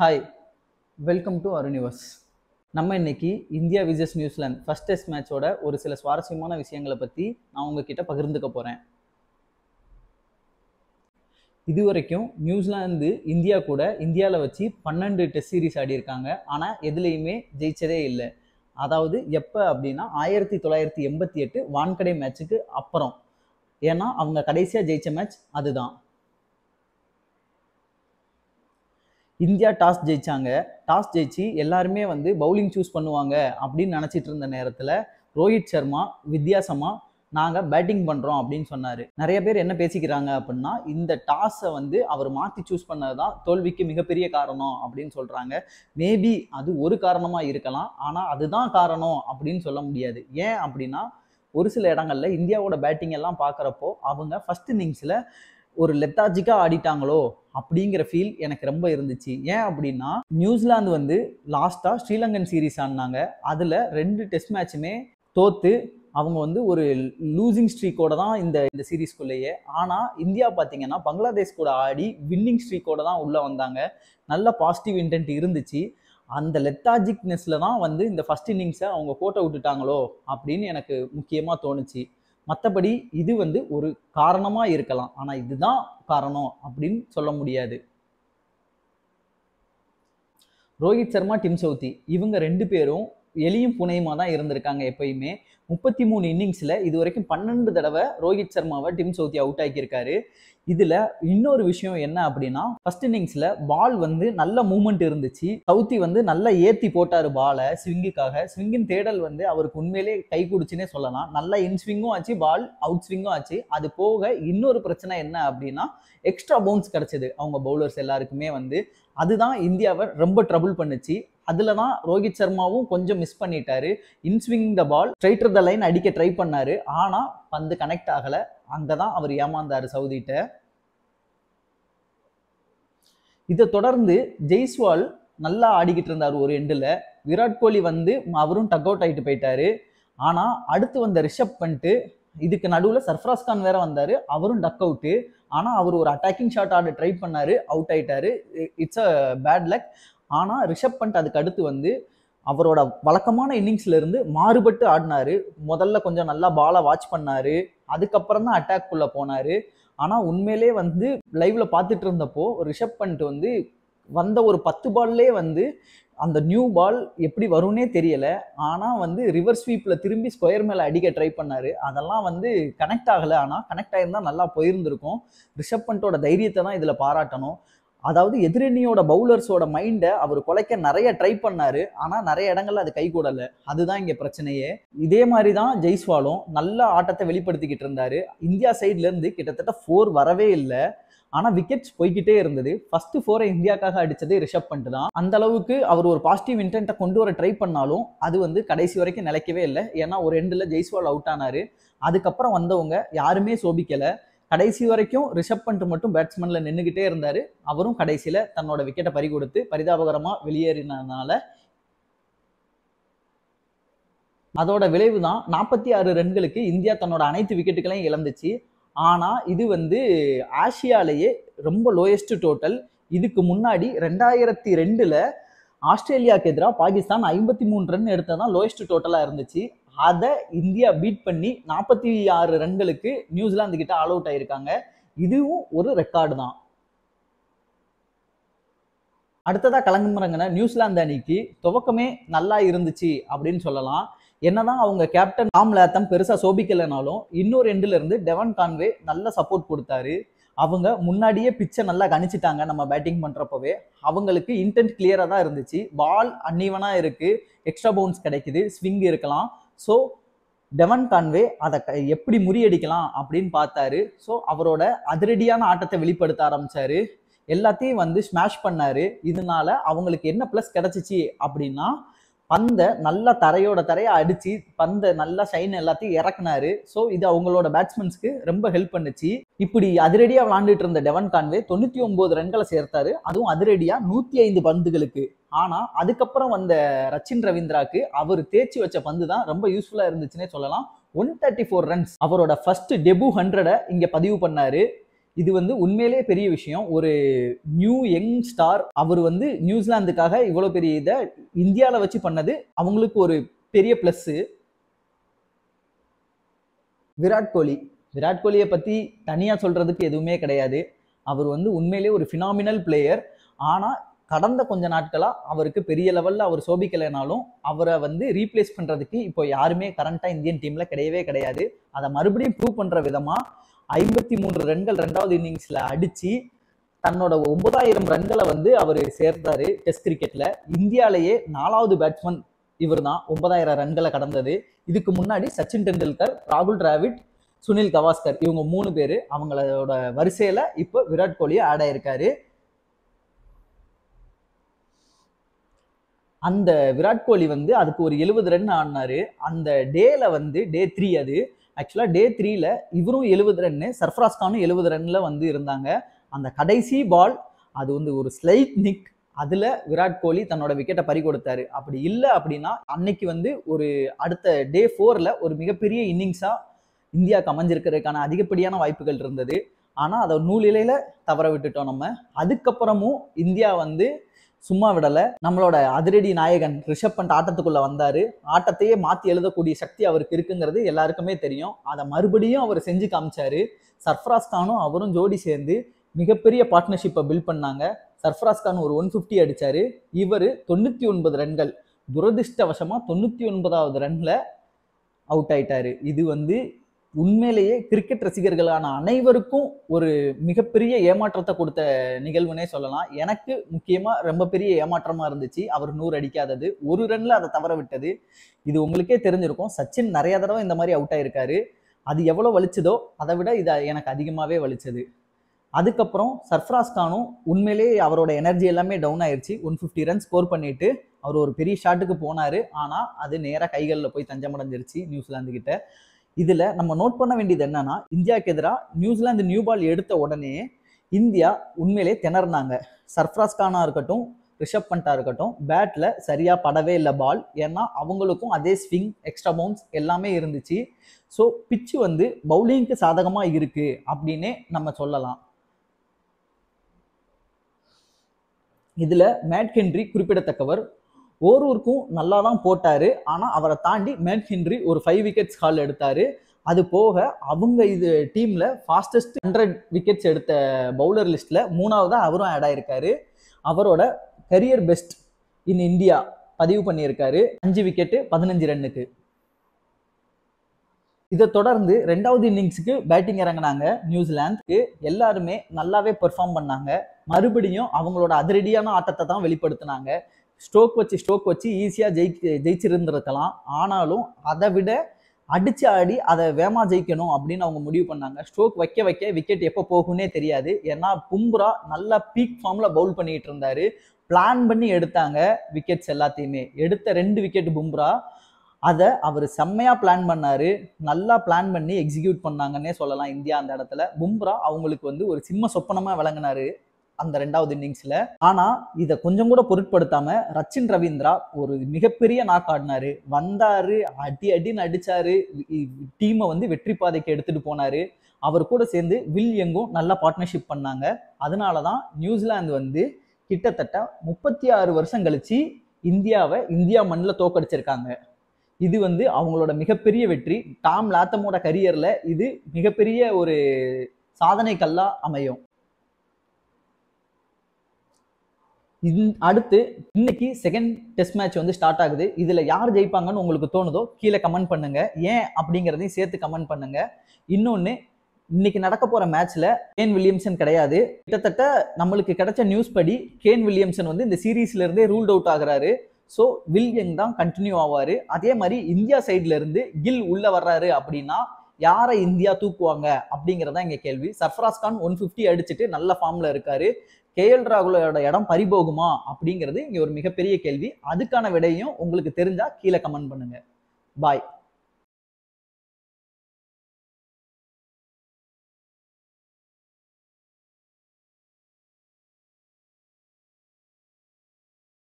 hi welcome to அருணிவர்ஸ் நம்ம இன்னைக்கு India versus New Zealand first test மேட்சோட ஒரு சில சுவாரஸ்யமான விஷயங்களை பற்றி நான் உங்ககிட்ட பகிர்ந்துக்க போகிறேன் இது வரைக்கும் நியூசிலாந்து இந்தியா கூட இந்தியாவில் வச்சு பன்னெண்டு டெஸ்ட் சீரீஸ் ஆடியிருக்காங்க ஆனால் எதுலேயுமே ஜெயிச்சதே இல்லை அதாவது எப்போ அப்படின்னா ஆயிரத்தி தொள்ளாயிரத்தி எண்பத்தி எட்டு வான்கடை மேட்ச்சுக்கு அப்புறம் ஏன்னா அவங்க கடைசியாக ஜெயித்த மேட்ச் அதுதான் இந்தியா டாஸ் ஜெயிச்சாங்க டாஸ் ஜெயிச்சு எல்லாருமே வந்து பவுலிங் சூஸ் பண்ணுவாங்க அப்படின்னு நினச்சிட்டு இருந்த நேரத்தில் ரோஹித் சர்மா வித்தியாசமாக நாங்கள் பேட்டிங் பண்ணுறோம் அப்படின்னு சொன்னார் நிறைய பேர் என்ன பேசிக்கிறாங்க அப்படின்னா இந்த டாஸை வந்து அவர் மாற்றி சூஸ் பண்ணது தான் தோல்விக்கு மிகப்பெரிய காரணம் அப்படின்னு சொல்கிறாங்க மேபி அது ஒரு காரணமாக இருக்கலாம் ஆனால் அதுதான் காரணம் அப்படின்னு சொல்ல முடியாது ஏன் அப்படின்னா ஒரு சில இடங்களில் இந்தியாவோட பேட்டிங் எல்லாம் பார்க்குறப்போ அவங்க ஃபஸ்ட் இன்னிங்ஸில் ஒரு லெத்தாஜிக்காக ஆடிட்டாங்களோ அப்படிங்கிற ஃபீல் எனக்கு ரொம்ப இருந்துச்சு ஏன் அப்படின்னா நியூசிலாந்து வந்து லாஸ்ட்டாக ஸ்ரீலங்கன் சீரீஸ் ஆடினாங்க அதில் ரெண்டு டெஸ்ட் மேட்சுமே தோற்று அவங்க வந்து ஒரு லூசிங் ஸ்ட்ரீக்கோட தான் இந்த இந்த சீரீஸ்குள்ளேயே ஆனால் இந்தியா பார்த்தீங்கன்னா பங்களாதேஷ் கூட ஆடி வின்னிங் ஸ்ட்ரீக்கோட தான் உள்ளே வந்தாங்க நல்ல பாசிட்டிவ் இன்டென்ட் இருந்துச்சு அந்த லெத்தாஜிக்னஸில் தான் வந்து இந்த ஃபஸ்ட் இன்னிங்ஸை அவங்க ஃபோட்டோ விட்டுட்டாங்களோ அப்படின்னு எனக்கு முக்கியமாக தோணுச்சு மற்றபடி இது வந்து ஒரு காரணமாக இருக்கலாம் ஆனால் இதுதான் காரணம் அப்படின்னு சொல்ல முடியாது ரோஹித் சர்மா டிம் சவுத்தி இவங்க ரெண்டு பேரும் எலியும் புனையுமா தான் இருந்திருக்காங்க எப்பயுமே முப்பத்தி மூணு இன்னிங்ஸில் இது வரைக்கும் பன்னெண்டு தடவை ரோஹித் சர்மாவை டிம் சவுத்தி அவுட் ஆகியிருக்காரு இதில் இன்னொரு விஷயம் என்ன அப்படின்னா ஃபர்ஸ்ட் இன்னிங்ஸில் பால் வந்து நல்ல மூமெண்ட் இருந்துச்சு சவுத்தி வந்து நல்லா ஏற்றி போட்டார் பாலை ஸ்விங்குக்காக ஸ்விங்கின் தேடல் வந்து அவருக்கு உண்மையிலே கை குடிச்சுனே சொல்லலாம் நல்லா இன்ஸ்விங்கும் ஆச்சு பால் அவுட் ஸ்விங்கும் ஆச்சு அது போக இன்னொரு பிரச்சனை என்ன அப்படின்னா எக்ஸ்ட்ரா பவுன்ஸ் கிடச்சிது அவங்க பவுலர்ஸ் எல்லாருக்குமே வந்து அதுதான் இந்தியாவை ரொம்ப ட்ரபுள் பண்ணுச்சு அதில் தான் ரோஹித் சர்மாவும் கொஞ்சம் மிஸ் பண்ணிட்டாரு inswing the ball straighter the line அடிக்க ட்ரை பண்ணார் ஆனால் பந்து கனெக்ட் ஆகலை அங்கே தான் அவர் ஏமாந்தார் சவுதிட்ட இதை தொடர்ந்து ஜெய்ஸ்வால் நல்லா ஆடிக்கிட்டு இருந்தார் ஒரு எண்டில் விராட் கோலி வந்து அவரும் டக் அவுட் ஆகிட்டு போயிட்டாரு ஆனால் அடுத்து வந்த ரிஷப் பண்ணிட்டு இதுக்கு நடுவில் சர்ஃப்ராஸ் கான் வேற வந்தார் அவரும் டக் அவுட்டு ஆனால் அவர் ஒரு அட்டாக்கிங் ஷாட் ஆட ட்ரை பண்ணார் அவுட் ஆயிட்டாரு இட்ஸ் அ பேட் லக் ஆனால் ரிஷப் பண்ட் அதுக்கு அடுத்து வந்து அவரோட வழக்கமான இன்னிங்ஸ்லேருந்து மாறுபட்டு ஆடினார் முதல்ல கொஞ்சம் நல்லா பாலை வாட்ச் பண்ணார் அதுக்கப்புறம் தான் அட்டாக் குள்ளே போனார் ஆனால் உண்மையிலே வந்து லைவ்ல பார்த்துட்டு இருந்தப்போ ரிஷப் பண்ட் வந்து வந்த ஒரு பத்து பால்லே வந்து அந்த நியூ பால் எப்படி வரும்னே தெரியல ஆனால் வந்து ரிவர்ஸ் ஸ்வீப்பில் திரும்பி ஸ்கொயர் மேலே அடிக்க ட்ரை பண்ணார் அதெல்லாம் வந்து கனெக்ட் ஆகலை ஆனால் கனெக்ட் ஆகியிருந்தால் நல்லா போயிருந்திருக்கும் ரிஷப் பண்ட்டோட தைரியத்தை தான் இதில் பாராட்டணும் அதாவது எதிரணியோட பவுலர்ஸோட மைண்டை அவர் குலைக்க நிறைய ட்ரை பண்ணாரு ஆனால் நிறைய இடங்கள்ல அது கை கூடல அதுதான் இங்கே பிரச்சனையே இதே மாதிரி தான் ஜெய்ஸ்வாலும் நல்ல ஆட்டத்தை வெளிப்படுத்திக்கிட்டு இருந்தாரு இந்தியா சைட்லேருந்து கிட்டத்தட்ட ஃபோர் வரவே இல்லை ஆனால் விக்கெட்ஸ் போய்கிட்டே இருந்தது ஃபர்ஸ்ட் ஃபோரை இந்தியாக்காக அடித்தது ரிஷப் பண்ணிட்டு தான் அந்த அளவுக்கு அவர் ஒரு பாசிட்டிவ் இன்டென்ட்டை கொண்டு வர ட்ரை பண்ணாலும் அது வந்து கடைசி வரைக்கும் நிலைக்கவே இல்லை ஏன்னா ஒரு ரெண்டில் ஜெய்ஸ்வால் அவுட் ஆனார் அதுக்கப்புறம் வந்தவங்க யாருமே சோபிக்கலை கடைசி வரைக்கும் ரிஷப் பண்ட் மட்டும் பேட்ஸ்மேனில் நின்றுக்கிட்டே இருந்தார் அவரும் கடைசியில் தன்னோட விக்கெட்டை பறி கொடுத்து பரிதாபகரமாக வெளியேறினால அதோட விளைவு தான் நாற்பத்தி ஆறு ரன்களுக்கு இந்தியா தன்னோட அனைத்து விக்கெட்டுகளையும் இழந்துச்சு ஆனால் இது வந்து ஆசியாலேயே ரொம்ப லோயஸ்ட் டோட்டல் இதுக்கு முன்னாடி ரெண்டாயிரத்தி ரெண்டில் ஆஸ்திரேலியாவுக்கு எதிராக பாகிஸ்தான் ஐம்பத்தி மூணு ரன் எடுத்ததான் லோயஸ்ட் டோட்டலாக இருந்துச்சு அதை இந்தியா பீட் பண்ணி நாற்பத்தி ஆறு ரன்களுக்கு நியூசிலாந்து கிட்ட ஆல் அவுட் ஆயிருக்காங்க இதுவும் ஒரு ரெக்கார்டு தான் அடுத்ததாக கலங்குமரங்கன நியூசிலாந்து அணிக்கு துவக்கமே நல்லா இருந்துச்சு அப்படின்னு சொல்லலாம் என்னதான் அவங்க கேப்டன் ராம் லேத்தம் பெருசாக சோபிக்கலைனாலும் இன்னொரு இருந்து டெவன் கான்வே நல்ல சப்போர்ட் கொடுத்தாரு அவங்க முன்னாடியே பிச்சை நல்லா கணிச்சிட்டாங்க நம்ம பேட்டிங் பண்ணுறப்பவே அவங்களுக்கு இன்டென்ட் கிளியராக தான் இருந்துச்சு பால் அன்னீவனாக இருக்குது எக்ஸ்ட்ரா பவுன்ஸ் கிடைக்குது ஸ்விங் இருக்கலாம் ஸோ டெவன் கான்வே அதை எப்படி முறியடிக்கலாம் அப்படின்னு பார்த்தாரு ஸோ அவரோட அதிரடியான ஆட்டத்தை வெளிப்படுத்த ஆரம்பிச்சாரு எல்லாத்தையும் வந்து ஸ்மாஷ் பண்ணாரு இதனால அவங்களுக்கு என்ன ப்ளஸ் கிடைச்சிச்சு அப்படின்னா பந்தை நல்லா தரையோட தரையை அடித்து பந்தை நல்லா ஷைன் எல்லாத்தையும் இறக்குனாரு ஸோ இது அவங்களோட பேட்ஸ்மேன்ஸ்க்கு ரொம்ப ஹெல்ப் பண்ணுச்சு இப்படி அதிரடியாக விளாண்டுட்டு இருந்த டெவன் கான்வே தொண்ணூற்றி ஒம்பது ரன்களை சேர்த்தாரு அதுவும் அதிரடியாக நூற்றி ஐந்து பந்துகளுக்கு ஆனால் அதுக்கப்புறம் வந்த ரச்சின் ரவீந்திராக்கு அவர் தேய்ச்சி வச்ச பந்து தான் ரொம்ப யூஸ்ஃபுல்லாக இருந்துச்சுன்னே சொல்லலாம் ஒன் தேர்ட்டி ஃபோர் ரன்ஸ் அவரோட ஃபர்ஸ்ட் டெபு ஹண்ட்ரடை இங்கே பதிவு பண்ணாரு இது வந்து உண்மையிலே பெரிய விஷயம் ஒரு நியூ யங் ஸ்டார் அவர் வந்து நியூசிலாந்துக்காக இவ்வளோ பெரிய இதை இந்தியாவில் வச்சு பண்ணது அவங்களுக்கு ஒரு பெரிய ப்ளஸ்ஸு விராட் கோலி விராட் கோலியை பற்றி தனியாக சொல்கிறதுக்கு எதுவுமே கிடையாது அவர் வந்து உண்மையிலே ஒரு ஃபினாமினல் பிளேயர் ஆனால் கடந்த கொஞ்ச நாட்களாக அவருக்கு பெரிய லெவலில் அவர் சோபிக்கலைனாலும் அவரை வந்து ரீப்ளேஸ் பண்ணுறதுக்கு இப்போ யாருமே கரண்ட்டாக இந்தியன் டீமில் கிடையவே கிடையாது அதை மறுபடியும் ப்ரூவ் பண்ணுற விதமாக ஐம்பத்தி மூன்று ரன்கள் ரெண்டாவது இன்னிங்ஸில் அடித்து தன்னோட ஒன்பதாயிரம் ரன்களை வந்து அவர் சேர்த்தாரு டெஸ்ட் கிரிக்கெட்டில் இந்தியாலேயே நாலாவது பேட்ஸ்மேன் இவர் தான் ஒன்பதாயிரம் ரன்களை கடந்தது இதுக்கு முன்னாடி சச்சின் டெண்டுல்கர் ராகுல் டிராவிட் சுனில் கவாஸ்கர் இவங்க மூணு பேர் அவங்களோட வரிசையில் இப்போ விராட் கோலி ஆட் ஆகியிருக்காரு அந்த விராட் கோலி வந்து அதுக்கு ஒரு எழுபது ரன் ஆடினாரு அந்த டேல வந்து டே த்ரீ அது ஆக்சுவலாக டே த்ரீல இவரும் எழுபது ரன்னு சர்ஃப்ராஸ் கானும் எழுபது ரன்ல வந்து இருந்தாங்க அந்த கடைசி பால் அது வந்து ஒரு ஸ்லைட் நிக் அதில் விராட் கோலி தன்னோட விக்கெட்டை பறி கொடுத்தாரு அப்படி இல்லை அப்படின்னா அன்னைக்கு வந்து ஒரு அடுத்த டே ஃபோரில் ஒரு மிகப்பெரிய இன்னிங்ஸாக இந்தியாவுக்கு அமைஞ்சிருக்கிறதுக்கான அதிகப்படியான வாய்ப்புகள் இருந்தது ஆனால் அதை நூலிலையில் தவற விட்டுட்டோம் நம்ம அதுக்கப்புறமும் இந்தியா வந்து சும்மா விடலை நம்மளோட அதிரடி நாயகன் ரிஷப் பண்ட் ஆட்டத்துக்குள்ளே வந்தார் ஆட்டத்தையே மாற்றி எழுதக்கூடிய சக்தி அவருக்கு இருக்குங்கிறது எல்லாருக்குமே தெரியும் அதை மறுபடியும் அவர் செஞ்சு காமிச்சார் சர்ஃப்ராஸ் கானும் அவரும் ஜோடி சேர்ந்து மிகப்பெரிய பார்ட்னர்ஷிப்பை பில்ட் பண்ணாங்க சர்ஃப்ராஸ் கான் ஒரு ஒன் ஃபிஃப்டி அடித்தார் இவர் தொண்ணூற்றி ஒன்பது ரன்கள் துரதிருஷ்டவசமாக தொண்ணூற்றி ஒன்பதாவது ரனில் அவுட் ஆயிட்டாரு இது வந்து உண்மையிலேயே கிரிக்கெட் ரசிகர்களான அனைவருக்கும் ஒரு மிகப்பெரிய ஏமாற்றத்தை கொடுத்த நிகழ்வுனே சொல்லலாம் எனக்கு முக்கியமாக ரொம்ப பெரிய ஏமாற்றமாக இருந்துச்சு அவர் நூறு அடிக்காதது ஒரு ரனில் அதை தவற விட்டது இது உங்களுக்கே தெரிஞ்சிருக்கும் சச்சின் நிறைய தடவை இந்த மாதிரி அவுட் ஆயிருக்காரு அது எவ்வளோ வலிச்சதோ அதை விட இது எனக்கு அதிகமாகவே வலிச்சது அதுக்கப்புறம் சர்ஃப்ராஸ் கானும் உண்மையிலே அவரோட எனர்ஜி எல்லாமே டவுன் ஆயிடுச்சு ஒன் ஃபிஃப்டி ரன் ஸ்கோர் பண்ணிட்டு அவர் ஒரு பெரிய ஷாட்டுக்கு போனார் ஆனால் அது நேராக கைகளில் போய் தஞ்சமடைஞ்சிருச்சு நியூசிலாந்து கிட்ட இதில் நம்ம நோட் பண்ண வேண்டியது என்னன்னா இந்தியாவுக்கு எதிராக நியூசிலாந்து நியூ பால் எடுத்த உடனே இந்தியா உண்மையிலே திணறினாங்க சர்ஃப்ராஸ் இருக்கட்டும் ரிஷப் பண்ட்டாக இருக்கட்டும் பேட்டில் சரியாக படவே இல்லை பால் ஏன்னா அவங்களுக்கும் அதே ஸ்விங் எக்ஸ்ட்ரா பவுன்ஸ் எல்லாமே இருந்துச்சு ஸோ பிச்சு வந்து பவுலிங்க்கு சாதகமாக இருக்குது அப்படின்னே நம்ம சொல்லலாம் இதில் மேட் ஹென்றி குறிப்பிடத்தக்கவர் ஓரூருக்கும் நல்லா தான் போட்டார் ஆனால் அவரை தாண்டி மேட் ஹென்ரி ஒரு ஃபைவ் விக்கெட்ஸ் கால் எடுத்தார் அது போக அவங்க இது டீமில் ஃபாஸ்டஸ்ட் ஹண்ட்ரட் விக்கெட்ஸ் எடுத்த பவுலர் லிஸ்ட்டில் மூணாவதாக அவரும் ஆட் ஆயிருக்காரு அவரோட கரியர் பெஸ்ட் இன் இந்தியா பதிவு பண்ணியிருக்காரு அஞ்சு விக்கெட்டு பதினஞ்சு ரன்னுக்கு இதை தொடர்ந்து ரெண்டாவது இன்னிங்ஸுக்கு பேட்டிங் இறங்கினாங்க நியூசிலாந்துக்கு எல்லாருமே நல்லாவே பெர்ஃபார்ம் பண்ணாங்க மறுபடியும் அவங்களோட அதிரடியான ஆட்டத்தை தான் வெளிப்படுத்தினாங்க ஸ்ட்ரோக் வச்சு ஸ்ட்ரோக் வச்சு ஈஸியாக ஜெயிக்க ஜெயிச்சிருந்துருக்கலாம் ஆனாலும் அதை விட அடிச்சு ஆடி அதை வேமா ஜெயிக்கணும் அப்படின்னு அவங்க முடிவு பண்ணாங்க ஸ்ட்ரோக் வைக்க வைக்க விக்கெட் எப்போ போகும்னே தெரியாது ஏன்னா பும்ரா நல்லா பீக் ஃபார்மில் பவுல் பண்ணிகிட்டு இருந்தார் பிளான் பண்ணி எடுத்தாங்க விக்கெட்ஸ் எல்லாத்தையுமே எடுத்த ரெண்டு விக்கெட் பும்ரா அதை அவர் செம்மையாக பிளான் பண்ணார் நல்லா பிளான் பண்ணி எக்ஸிக்யூட் பண்ணாங்கன்னே சொல்லலாம் இந்தியா அந்த இடத்துல பும்ரா அவங்களுக்கு வந்து ஒரு சிம்ம சொப்பனமாக விளங்கினார் அந்த ரெண்டாவது இன்னிங்ஸில் ஆனால் இதை கொஞ்சம் கூட பொருட்படுத்தாம ரச்சின் ரவீந்திரா ஒரு மிகப்பெரிய நாக் ஆடினாரு வந்தாரு அடி அடின்னு நடிச்சாரு டீமை வந்து வெற்றி பாதைக்கு எடுத்துட்டு போனாரு அவர் கூட சேர்ந்து வில் எங்கும் நல்ல பார்ட்னர்ஷிப் பண்ணாங்க அதனால தான் நியூசிலாந்து வந்து கிட்டத்தட்ட முப்பத்தி ஆறு வருஷம் கழிச்சு இந்தியாவை இந்தியா மண்ணில் தோக்கடிச்சிருக்காங்க இது வந்து அவங்களோட மிகப்பெரிய வெற்றி டாம் லாத்தமோட கரியரில் இது மிகப்பெரிய ஒரு சாதனைக்கல்லாக அமையும் இந் அடுத்து இன்னைக்கு செகண்ட் டெஸ்ட் மேட்ச் வந்து ஸ்டார்ட் ஆகுது இதில் யார் ஜெயிப்பாங்கன்னு உங்களுக்கு தோணுதோ கீழே கமெண்ட் பண்ணுங்க ஏன் அப்படிங்கிறதையும் சேர்த்து கமெண்ட் பண்ணுங்க இன்னொன்று இன்னைக்கு நடக்க போகிற மேட்ச்ல கேன் வில்லியம்சன் கிடையாது கிட்டத்தட்ட நம்மளுக்கு கிடைச்ச நியூஸ் படி கேன் வில்லியம்சன் வந்து இந்த சீரீஸ்ல இருந்தே ரூல்ட் அவுட் ஆகிறாரு ஸோ வில்யங் தான் கண்டினியூ ஆவாரு அதே மாதிரி இந்தியா சைட்ல இருந்து கில் உள்ள வர்றாரு அப்படின்னா யாரை இந்தியா தூக்குவாங்க அப்படிங்கிறதா எங்கள் கேள்வி சர்ஃபராஸ் கான் ஒன் ஃபிஃப்டி அடிச்சுட்டு நல்ல ஃபார்மில் இருக்காரு கேஎல் ராகுலோட இடம் பறிபோகுமா அப்படிங்கிறது இங்கே ஒரு மிகப்பெரிய கேள்வி அதுக்கான விடையும் உங்களுக்கு தெரிஞ்சால் கீழே கமெண்ட் பண்ணுங்கள் பாய்